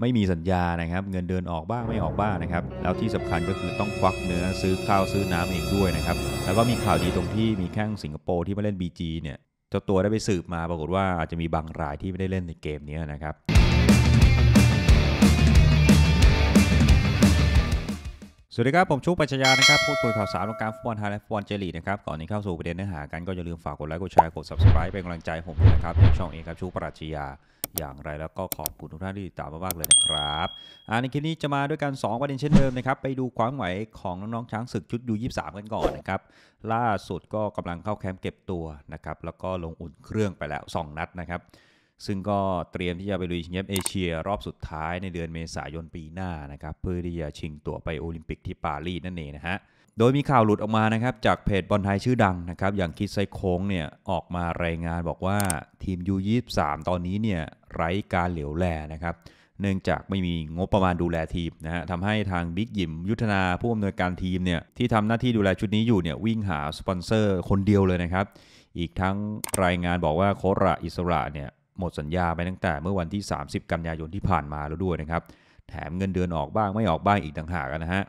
ไม่มีสัญญานะครับ เงินเดือนออกบ้างไม่ออกบ้างนะครับ แล้วที่สำคัญก็คือต้องควักเนื้อซื้อข้าวซื้อน้ำเองด้วยนะครับ แล้วก็มีข่าวดีตรงที่มีแข้งสิงคโปร์ที่มาเล่น BG เนี่ย เจ้าตัวได้ไปสืบมาปรากฏว่าอาจจะมีบางรายที่ไม่ได้เล่นในเกมนี้นะครับ สวัสดีครับ ผมชุกปัชญานะครับ พูดคุยข่าวสารวงการฟุตบอลไทยและฟุตบอลเจลีนะครับก่อนนี้เข้าสู่ประเด็นเนื้อหากันก็อย่าลืมฝากกดไลค์ กดแชร์ กดซับสไครป์เป็นกำลังใจผมนะครับในช่องเองครับชุกปัชญาอย่างไรแล้วก็ขอบคุณทุกท่านที่ติดตามมากๆเลยนะครับ อ่าในคลิปนี้จะมาด้วยกัน2ประเด็นเช่นเดิมนะครับไปดูความไหวของน้องๆช้างศึกชุดยู23 กันก่อนนะครับ ล่าสุดก็กำลังเข้าแคมป์เก็บตัวนะครับแล้วก็ลงอุ่นเครื่องไปแล้ว 2 นัดนะครับซึ่งก็เตรียมที่จะไปลุยชิงแชมป์เอเชียรอบสุดท้ายในเดือนเมษายนปีหน้านะครับเพื่อที่จะชิงตั๋วไปโอลิมปิกที่ปารีสนั่นเองนะฮะ โดยมีข่าวหลุดออกมานะครับจากเพจบอลไทยชื่อดังนะครับอย่างคิดไซโค้งเนี่ยออกมารายงานบอกว่าทีมยูยีตอนนี้เนี่ยไร้การเหลียวแลนะครับเนื่องจากไม่มีงบประมาณดูแลทีมนะฮะทำให้ทางบิ๊กยิมยุทธนาผู้อำนวยการทีมเนี่ยที่ทำหน้าที่ดูแลชุดนี้อยู่เนี่ยวิ่งหาสปอนเซอร์คนเดียวเลยนะครับอีกทั้งรายงานบอกว่าโคระอิสระเนี่ยหมดสัญญาไปตั้งแต่เมื่อวันที่ 30 กันยายนที่ผ่านมาแล้วด้วยนะครับ แถมเงินเดือนออกบ้างไม่ออกบ้างอีกต่างหากนะฮะ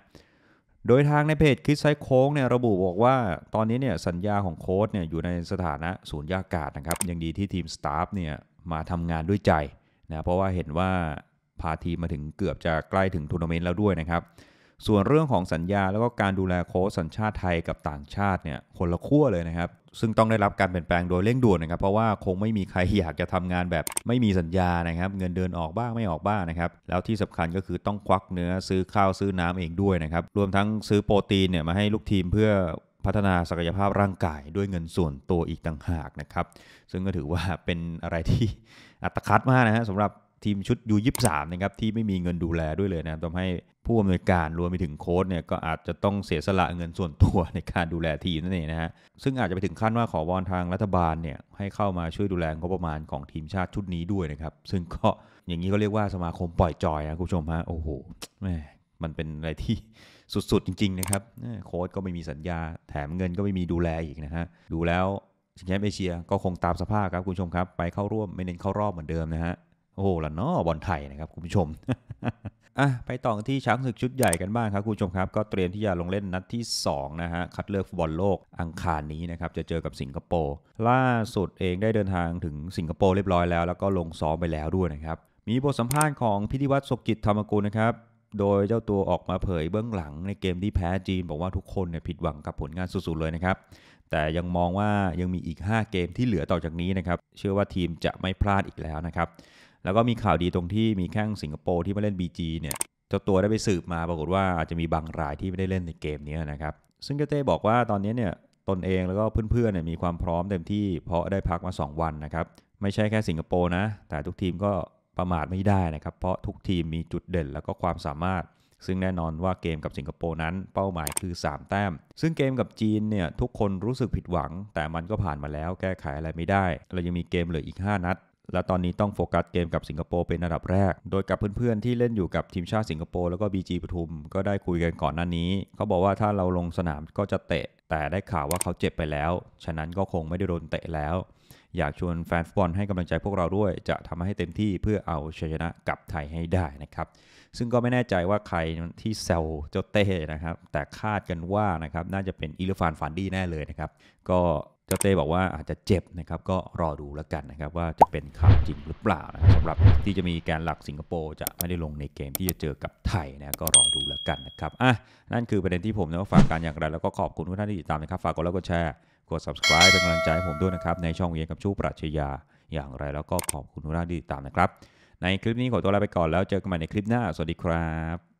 โดยทางในเพจคิดไซโค้งเนี่ยระบุบอกว่าตอนนี้เนี่ยสัญญาของโค้ดเนี่ยอยู่ในสถานะศูนย์ยากาศนะครับ ยังดีที่ทีมสตาฟเนี่ยมาทำงานด้วยใจนะเพราะว่าเห็นว่าพาทีมมาถึงเกือบจะใกล้ถึงทัวร์นาเมนต์แล้วด้วยนะครับส่วนเรื่องของสัญญาแล้วก็การดูแลโค้ชสัญชาติไทยกับต่างชาติเนี่ยคนละขั้วเลยนะครับซึ่งต้องได้รับการเปลี่ยนแปลงโดยเร่งด่วนนะครับเพราะว่าคงไม่มีใครอยากจะทำงานแบบ ไม่มีสัญญานะครับเงินเดินออกบ้างไม่ออกบ้างนะครับแล้วที่สำคัญก็คือต้องควักเนื้อซื้อข้าวซื้อน้ำเองด้วยนะครับรวมทั้งซื้อโปรตีนเนี่ยมาให้ลูกทีมเพื่อพัฒนาศักยภาพร่างกายด้วยเงินส่วนตัวอีกต่างหากนะครับซึ่งก็ถือว่าเป็นอะไรที่อัตคัดมากนะฮะสำหรับทีมชุดยูยิบสามนะครับที่ไม่มีเงินดูแลด้วยเลยนะทำให้ผู้อำนวยการ รวมไปถึงโค้ชเนี่ยก็อาจจะต้องเสียสละเงินส่วนตัวในการดูแลทีมนั่นเองนะฮะ ซึ่งอาจจะไปถึงขั้นว่า ขอวอนทางรัฐบาลเนี่ยให้เข้ามาช่วยดูแลงบประมาณของทีมชาติชุดนี้ด้วยนะครับ ซึ่งก็อย่างนี้ก็เรียกว่าสมาคมปล่อยจอยนะคุณผู้ชมฮะ โอ้โหแม่มันเป็นอะไรที่สุดๆ จริงๆนะครับโค้ชก็ไม่มีสัญญา แถมเงินก็ไม่มีดูแลอีกนะฮะ ดูแล้วชิงแชมป์เอเชียก็คงตามสภาพครับคุณผู้ชมครับ ไปเข้าร่วมไม่เน้นเข้ารอบเหมือนเดิมนะฮะโอ้โหละเนาะบอลไทยนะครับคุณผู้ชมอ่ะไปต่อที่ช้างศึกชุดใหญ่กันบ้างครับคุณผู้ชมครับก็เตรียมที่จะลงเล่นนัดที่2นะฮะคัดเลือกฟุตบอลโลกอังคารนี้นะครับจะเจอกับสิงคโปร์ล่าสุดเองได้เดินทางถึงสิงคโปร์เรียบร้อย แล้ว แล้วก็ลงซ้อมไปแล้วด้วยนะครับมีบทสัมภาษณ์ของพิธิวัตรสกิจธรรมกุลนะครับโดยเจ้าตัวออกมาเผยเบื้องหลังในเกมที่แพ้จีน บอกว่าทุกคนเนี่ยผิดหวังกับผลงานสุดๆเลยนะครับแต่ยังมองว่ายังมีอีก 5 เกมที่เหลือต่อจากนี้นะครับเชื่อว่าทีมจะไม่พลาดอีกแล้วนะครับแล้วก็มีข่าวดีตรงที่มีแข้งสิงคโปร์ที่มาเล่น BG เนี่ยเจ้าตัวได้ไปสืบมาปรากฏว่าอาจจะมีบางรายที่ไม่ได้เล่นในเกมนี้นะครับซึ่งเต้บอกว่าตอนนี้เนี่ยตนเองแล้วก็เพื่อนๆเนี่ยมีความพร้อมเต็มที่เพราะได้พักมา 2 วันนะครับไม่ใช่แค่สิงคโปร์นะแต่ทุกทีมก็ประมาทไม่ได้นะครับเพราะทุกทีมมีจุดเด่นแล้วก็ความสามารถ ซึ่งแน่นอนว่าเกมกับสิงคโปร์นั้นเป้าหมายคือ 3 แต้ม ซึ่งเกมกับจีนเนี่ยทุกคนรู้สึกผิดหวัง แต่มันก็ผ่านมาแล้ว แก้ไขอะไรไม่ได้ เรายังมีเกมเหลืออีก5นัดและตอนนี้ต้องโฟกัสเกมกับสิงคโปร์เป็นอันดับแรก โดยกับเพื่อนๆที่เล่นอยู่กับทีมชาติสิงคโปร์แล้วก็บีจีปทุมก็ได้คุยกันก่อนหน้านี้ เขาบอกว่าถ้าเราลงสนามก็จะเตะ แต่ได้ข่าวว่าเขาเจ็บไปแล้ว ฉะนั้นก็คงไม่ได้โดนเตะแล้ว อยากชวนแฟนฟุตบอลให้กำลังใจพวกเราด้วย จะทำให้เต็มที่เพื่อเอาชัยชนะกับไทยให้ได้นะครับ ซึ่งก็ไม่แน่ใจว่าใครที่เซลเจ้าเต้นะครับ แต่คาดกันว่านะครับน่าจะเป็นอีลฟานฟานดี้แน่เลยนะครับ ก็ก็เต้บอกว่าอาจจะเจ็บนะครับก็รอดูแล้วกันนะครับว่าจะเป็นข่าวจริงหรือเปล่านะสำหรับที่จะมีการหลักสิงคโปร์จะไม่ได้ลงในเกมที่จะเจอกับไทยนะก็รอดูแล้วกันนะครับอ่ะนั่นคือประเด็นที่ผมนะฝากการอย่างไร แล้วก็ขอบคุณทุกท่านที่ติดตามนะครับฝากกดไลค์กดแชร์กด subscribe เป็นกำลังใจให้ผมด้วยนะครับในช่องเวียนกับชูปรัชญาอย่างไรแล้วก็ขอบคุณทุกท่านที่ติดตามนะครับในคลิปนี้ขอตัวลาไปก่อนแล้วเจอกันใหม่ในคลิปหน้า สวัสดีครับ